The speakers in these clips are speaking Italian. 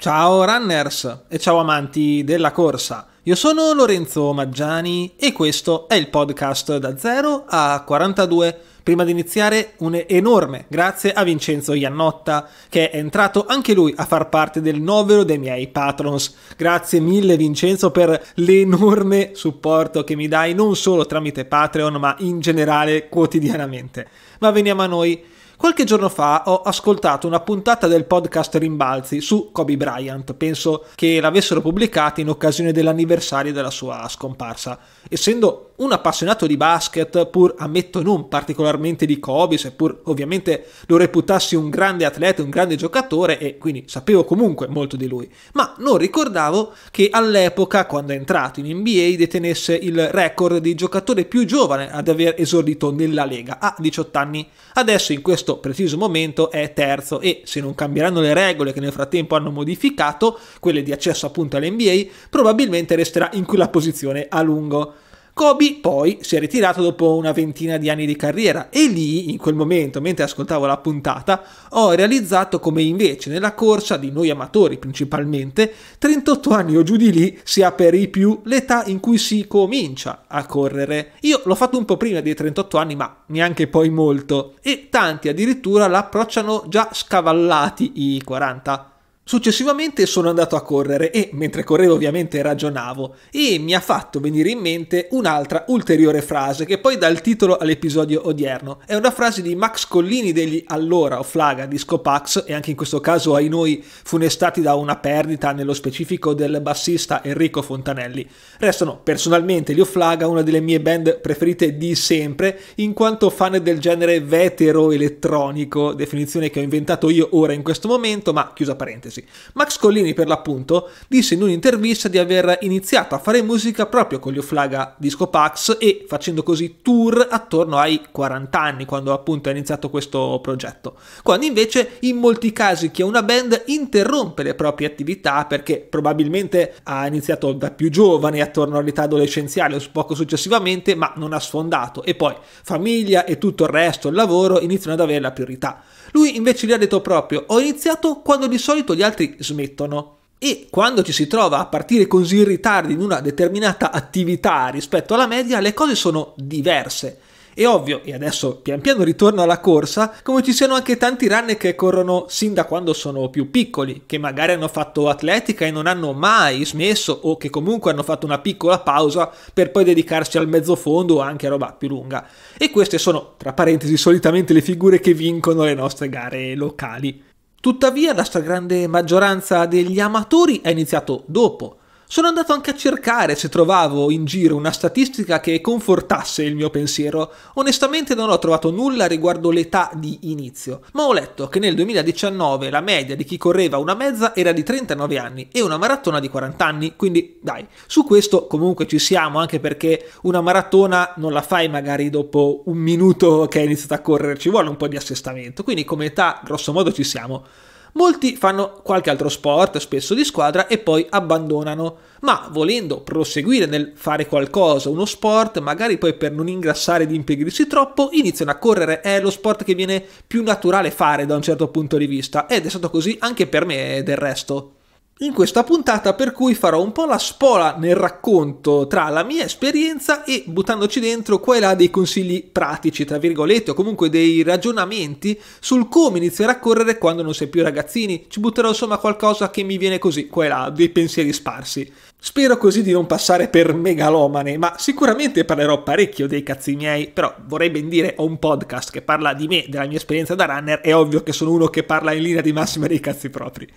Ciao runners e ciao amanti della corsa. Io sono Lorenzo Maggiani e questo è il podcast da 0 a 42. Prima di iniziare un enorme grazie a Vincenzo Iannotta che è entrato anche lui a far parte del novero dei miei patrons. Grazie mille Vincenzo per l'enorme supporto che mi dai non solo tramite Patreon ma in generale quotidianamente ma veniamo a noi. Qualche giorno fa ho ascoltato una puntata del podcast Rimbalzi su Kobe Bryant, penso che l'avessero pubblicata in occasione dell'anniversario della sua scomparsa. Essendo un appassionato di basket, pur ammetto non particolarmente di Kobe, seppur ovviamente lo reputassi un grande atleta, un grande giocatore e quindi sapevo comunque molto di lui, ma non ricordavo che all'epoca, quando è entrato in NBA, detenesse il record di giocatore più giovane ad aver esordito nella Lega a 18 anni. Adesso in questo preciso momento è terzo e se non cambieranno le regole che nel frattempo hanno modificato, quelle di accesso appunto all'NBA, probabilmente resterà in quella posizione a lungo. Kobe poi si è ritirato dopo una ventina di anni di carriera e lì, in quel momento, mentre ascoltavo la puntata, ho realizzato come invece nella corsa di noi amatori principalmente, 38 anni o giù di lì sia per i più l'età in cui si comincia a correre. Io l'ho fatto un po' prima dei 38 anni, ma neanche poi molto, e tanti addirittura l'approcciano già scavallati i 40. Successivamente sono andato a correre e, mentre correvo ovviamente ragionavo, e mi ha fatto venire in mente un'altra ulteriore frase che poi dà il titolo all'episodio odierno. È una frase di Max Collini degli allora Oflaga di Scopax e anche in questo caso ai noi funestati da una perdita nello specifico del bassista Enrico Fontanelli. Restano personalmente gli Offlaga una delle mie band preferite di sempre in quanto fan del genere vetero elettronico, definizione che ho inventato io ora in questo momento, ma chiusa parentesi francesi. Max Collini, per l'appunto, disse in un'intervista di aver iniziato a fare musica proprio con gli Oflaga Disco Pax e facendo così tour attorno ai 40 anni, quando appunto ha iniziato questo progetto. Quando invece in molti casi chi ha una band interrompe le proprie attività perché probabilmente ha iniziato da più giovane, attorno all'età adolescenziale o poco successivamente, ma non ha sfondato e poi famiglia e tutto il resto, il lavoro iniziano ad avere la priorità. Lui invece gli ha detto proprio, ho iniziato quando di solito gli altri smettono. E quando ci si trova a partire così in ritardo in una determinata attività rispetto alla media, le cose sono diverse. È ovvio, e adesso pian piano ritorno alla corsa, come ci siano anche tanti runner che corrono sin da quando sono più piccoli, che magari hanno fatto atletica e non hanno mai smesso o che comunque hanno fatto una piccola pausa per poi dedicarsi al mezzo fondo o anche a roba più lunga. E queste sono, tra parentesi, solitamente le figure che vincono le nostre gare locali. Tuttavia la stragrande maggioranza degli amatori è iniziato dopo sono andato anche a cercare se trovavo in giro una statistica che confortasse il mio pensiero. Onestamente non ho trovato nulla riguardo l'età di inizio, ma ho letto che nel 2019 la media di chi correva una mezza era di 39 anni e una maratona di 40 anni, quindi dai, su questo comunque ci siamo, anche perché una maratona non la fai magari dopo un minuto che hai iniziato a correre, ci vuole un po' di assestamento, quindi come età grosso modo ci siamo. Molti fanno qualche altro sport, spesso di squadra, e poi abbandonano. Ma volendo proseguire nel fare qualcosa, uno sport, magari poi per non ingrassare ed impigrirsi troppo, iniziano a correre. È lo sport che viene più naturale fare da un certo punto di vista. Ed è stato così anche per me del resto in questa puntata per cui farò un po' la spola nel racconto tra la mia esperienza e buttandoci dentro qua e là dei consigli pratici, tra virgolette, o comunque dei ragionamenti sul come iniziare a correre quando non sei più ragazzini. Ci butterò insomma qualcosa che mi viene così, qua e là, dei pensieri sparsi. Spero così di non passare per megalomane, ma sicuramente parlerò parecchio dei cazzi miei, però vorrei ben dire ho un podcast che parla di me, della mia esperienza da runner, è ovvio che sono uno che parla in linea di massima dei cazzi propri.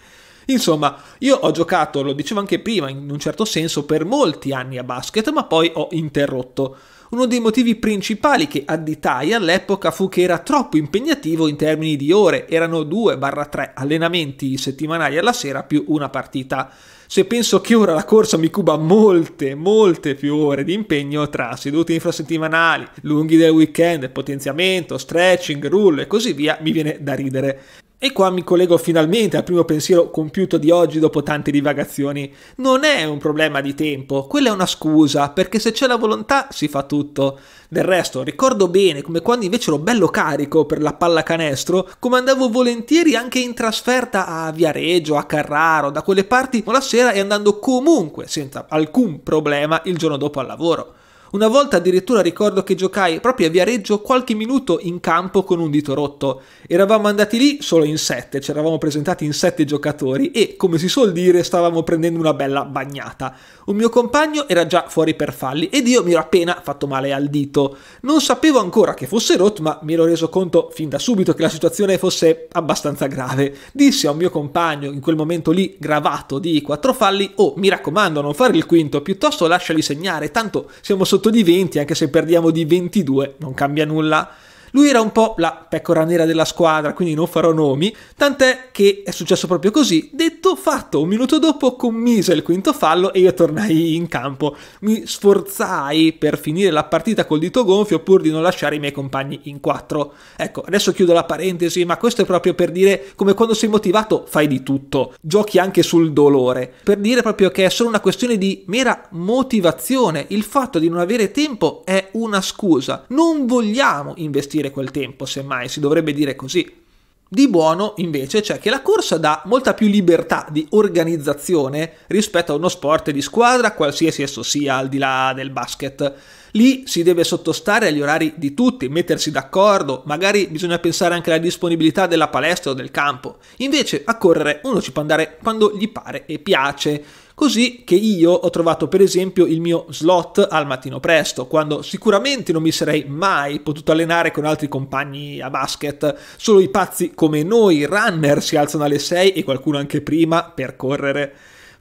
Insomma, io ho giocato, lo dicevo anche prima, in un certo senso per molti anni a basket, ma poi ho interrotto. Uno dei motivi principali che additai all'epoca fu che era troppo impegnativo in termini di ore, erano 2-3 allenamenti settimanali alla sera più una partita. Se penso che ora la corsa mi cuba molte, molte più ore di impegno tra sedute infrasettimanali, lunghi del weekend, potenziamento, stretching, rule e così via, mi viene da ridere. E qua mi collego finalmente al primo pensiero compiuto di oggi dopo tante divagazioni. Non è un problema di tempo, quella è una scusa, perché se c'è la volontà si fa tutto. Del resto, ricordo bene come quando invece ero bello carico per la pallacanestro, come andavo volentieri anche in trasferta a Viareggio, a Carraro, da quelle parti, o la sera e andando comunque, senza alcun problema, il giorno dopo al lavoro. Una volta addirittura ricordo che giocai proprio a Viareggio qualche minuto in campo con un dito rotto. Eravamo andati lì solo in sette, ci eravamo presentati in sette giocatori e, come si suol dire, stavamo prendendo una bella bagnata. Un mio compagno era già fuori per falli ed io mi ero appena fatto male al dito. Non sapevo ancora che fosse rotto, ma mi ero reso conto fin da subito che la situazione fosse abbastanza grave. Dissi a un mio compagno, in quel momento lì gravato di quattro falli, oh mi raccomando non fare il quinto, piuttosto lasciali segnare, tanto siamo sotto sotto di 20, anche se perdiamo di 22, non cambia nulla. Lui era un po' la pecora nera della squadra, quindi non farò nomi, tant'è che è successo proprio così. Detto detto, fatto, un minuto dopo commise il quinto fallo e io tornai in campo. Mi sforzai per finire la partita col dito gonfio pur di non lasciare i miei compagni in quattro. Ecco, adesso chiudo la parentesi, ma questo è proprio per dire come quando sei motivato fai di tutto, giochi anche sul dolore, per dire proprio che è solo una questione di mera motivazione. Il fatto di non avere tempo è una scusa. Non vogliamo investire quel tempo, semmai si dovrebbe dire così. Di buono invece c'è che la corsa dà molta più libertà di organizzazione rispetto a uno sport di squadra, qualsiasi esso sia, al di là del basket. Lì si deve sottostare agli orari di tutti, mettersi d'accordo, magari bisogna pensare anche alla disponibilità della palestra o del campo. Invece a correre uno ci può andare quando gli pare e piace. Così che io ho trovato per esempio il mio slot al mattino presto, quando sicuramente non mi sarei mai potuto allenare con altri compagni a basket, solo i pazzi come noi, runner, si alzano alle 6 e qualcuno anche prima per correre.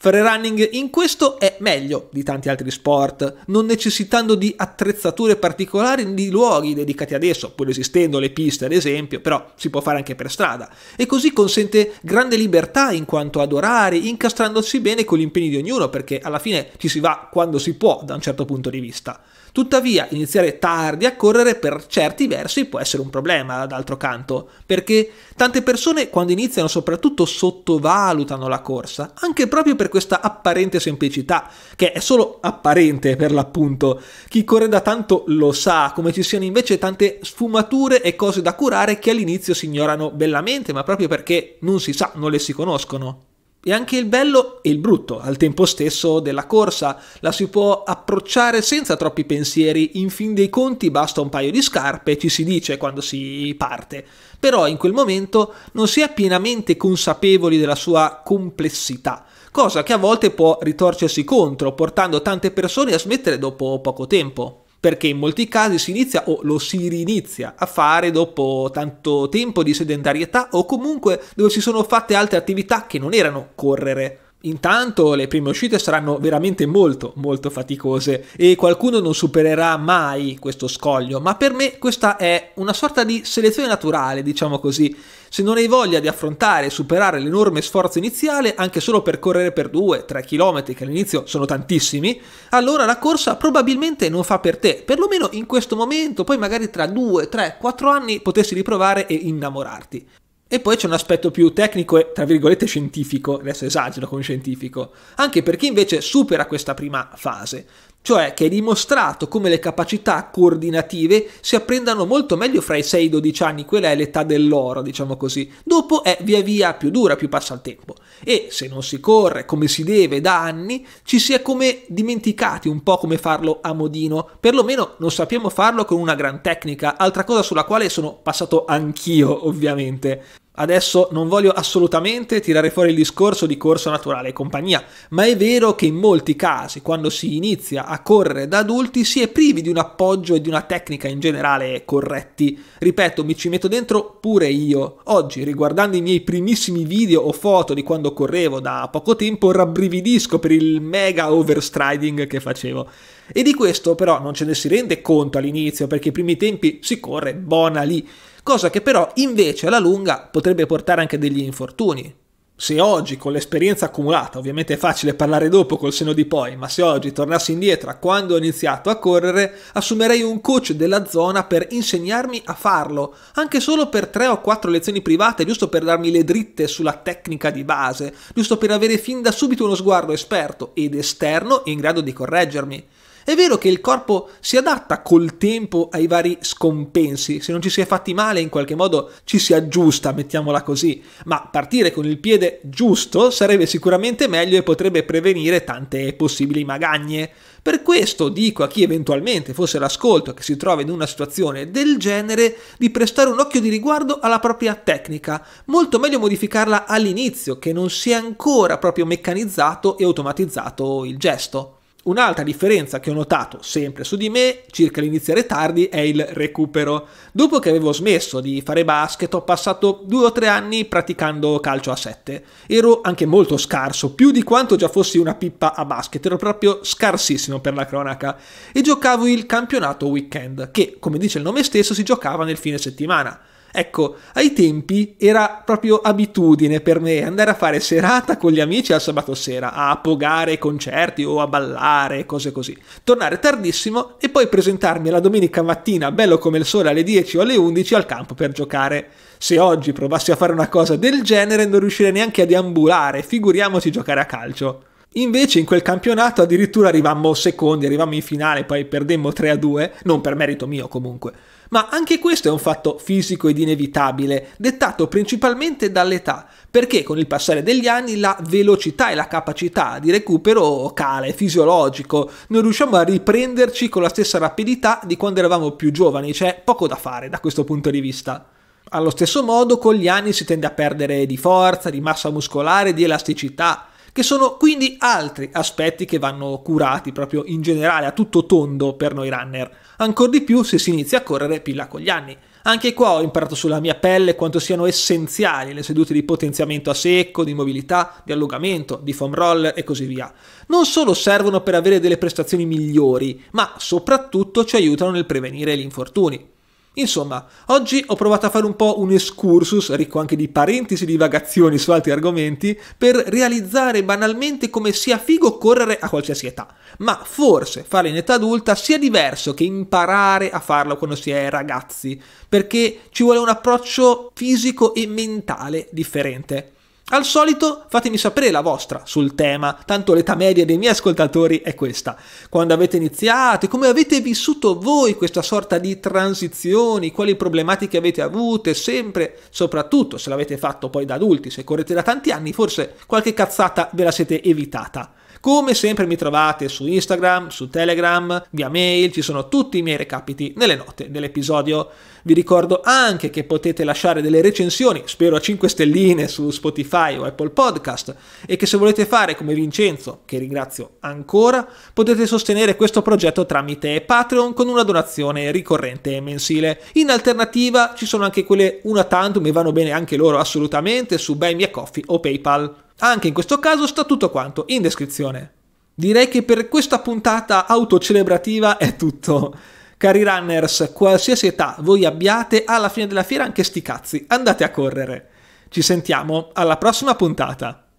Fare running in questo è meglio di tanti altri sport, non necessitando di attrezzature particolari di luoghi dedicati ad esso, pur esistendo le piste ad esempio, però si può fare anche per strada, e così consente grande libertà in quanto ad orari, incastrandosi bene con gli impegni di ognuno, perché alla fine ci si va quando si può da un certo punto di vista. Tuttavia, iniziare tardi a correre per certi versi può essere un problema, d'altro canto, perché tante persone quando iniziano soprattutto sottovalutano la corsa, anche proprio per questa apparente semplicità, che è solo apparente per l'appunto. Chi corre da tanto lo sa come ci siano invece tante sfumature e cose da curare che all'inizio si ignorano bellamente, ma proprio perché non si sa, non le si conoscono. E anche il bello e il brutto al tempo stesso della corsa. La si può approcciare senza troppi pensieri, in fin dei conti basta un paio di scarpe, ci si dice quando si parte. Però in quel momento non si è pienamente consapevoli della sua complessità cosa che a volte può ritorcersi contro, portando tante persone a smettere dopo poco tempo perché in molti casi si inizia o lo si rinizia a fare dopo tanto tempo di sedentarietà o comunque dove si sono fatte altre attività che non erano correre. Intanto le prime uscite saranno veramente molto molto faticose e qualcuno non supererà mai questo scoglio, ma per me questa è una sorta di selezione naturale, diciamo così, se non hai voglia di affrontare e superare l'enorme sforzo iniziale, anche solo per correre per 2-3 km, che all'inizio sono tantissimi, allora la corsa probabilmente non fa per te, perlomeno in questo momento, poi magari tra 2, 3, 4 anni potessi riprovare e innamorarti. E poi c'è un aspetto più tecnico e, tra virgolette, scientifico, adesso esagero con scientifico, anche per chi invece supera questa prima fase cioè che è dimostrato come le capacità coordinative si apprendano molto meglio fra i 6 e i 12 anni, quella è l'età dell'oro, diciamo così. Dopo è via via più dura, più passa il tempo. E se non si corre come si deve da anni, ci si è come dimenticati un po' come farlo a modino, perlomeno non sappiamo farlo con una gran tecnica, altra cosa sulla quale sono passato anch'io, ovviamente. Adesso non voglio assolutamente tirare fuori il discorso di corso naturale e compagnia, ma è vero che in molti casi, quando si inizia a correre da adulti, si è privi di un appoggio e di una tecnica in generale corretti. Ripeto, mi ci metto dentro pure io. Oggi, riguardando i miei primissimi video o foto di quando correvo da poco tempo, rabbrividisco per il mega overstriding che facevo. E di questo però non ce ne si rende conto all'inizio, perché i primi tempi si corre buona lì cosa che però invece alla lunga potrebbe portare anche degli infortuni. Se oggi, con l'esperienza accumulata, ovviamente è facile parlare dopo col seno di poi, ma se oggi tornassi indietro a quando ho iniziato a correre, assumerei un coach della zona per insegnarmi a farlo, anche solo per 3 o 4 lezioni private, giusto per darmi le dritte sulla tecnica di base, giusto per avere fin da subito uno sguardo esperto ed esterno in grado di correggermi. È vero che il corpo si adatta col tempo ai vari scompensi, se non ci si è fatti male in qualche modo ci si aggiusta, mettiamola così, ma partire con il piede giusto sarebbe sicuramente meglio e potrebbe prevenire tante possibili magagne. Per questo dico a chi eventualmente fosse l'ascolto che si trova in una situazione del genere di prestare un occhio di riguardo alla propria tecnica, molto meglio modificarla all'inizio che non si è ancora proprio meccanizzato e automatizzato il gesto. Un'altra differenza che ho notato sempre su di me circa l'iniziare tardi è il recupero. Dopo che avevo smesso di fare basket ho passato due o tre anni praticando calcio a 7. Ero anche molto scarso, più di quanto già fossi una pippa a basket, ero proprio scarsissimo per la cronaca. E giocavo il campionato weekend, che come dice il nome stesso si giocava nel fine settimana. Ecco, ai tempi era proprio abitudine per me andare a fare serata con gli amici al sabato sera, a pogare concerti o a ballare, cose così. Tornare tardissimo e poi presentarmi la domenica mattina, bello come il sole, alle 10 o alle 11 al campo per giocare. Se oggi provassi a fare una cosa del genere non riuscirei neanche a deambulare, figuriamoci giocare a calcio. Invece in quel campionato addirittura arrivammo secondi, arrivammo in finale, poi perdemmo 3 2, non per merito mio comunque. Ma anche questo è un fatto fisico ed inevitabile, dettato principalmente dall'età, perché con il passare degli anni la velocità e la capacità di recupero cala, è fisiologico, non riusciamo a riprenderci con la stessa rapidità di quando eravamo più giovani, c'è poco da fare da questo punto di vista. Allo stesso modo con gli anni si tende a perdere di forza, di massa muscolare, di elasticità, che sono quindi altri aspetti che vanno curati proprio in generale a tutto tondo per noi runner, ancora di più se si inizia a correre pilla con gli anni. Anche qua ho imparato sulla mia pelle quanto siano essenziali le sedute di potenziamento a secco, di mobilità, di allogamento, di foam roller e così via. Non solo servono per avere delle prestazioni migliori, ma soprattutto ci aiutano nel prevenire gli infortuni. Insomma, oggi ho provato a fare un po' un excursus, ricco anche di parentesi e divagazioni su altri argomenti, per realizzare banalmente come sia figo correre a qualsiasi età. Ma forse farlo in età adulta sia diverso che imparare a farlo quando si è ragazzi, perché ci vuole un approccio fisico e mentale differente. Al solito fatemi sapere la vostra sul tema, tanto l'età media dei miei ascoltatori è questa. Quando avete iniziato, come avete vissuto voi questa sorta di transizioni, quali problematiche avete avute, sempre, soprattutto se l'avete fatto poi da adulti, se correte da tanti anni, forse qualche cazzata ve la siete evitata. Come sempre mi trovate su Instagram, su Telegram, via mail, ci sono tutti i miei recapiti nelle note dell'episodio. Vi ricordo anche che potete lasciare delle recensioni, spero a 5 stelline su Spotify o Apple Podcast e che se volete fare come Vincenzo, che ringrazio ancora, potete sostenere questo progetto tramite Patreon con una donazione ricorrente mensile. In alternativa ci sono anche quelle una tantum e vanno bene anche loro assolutamente su Buy Me Coffee o PayPal. Anche in questo caso sta tutto quanto in descrizione. Direi che per questa puntata autocelebrativa è tutto. Cari runners, qualsiasi età voi abbiate, alla fine della fiera anche sti cazzi, andate a correre. Ci sentiamo alla prossima puntata.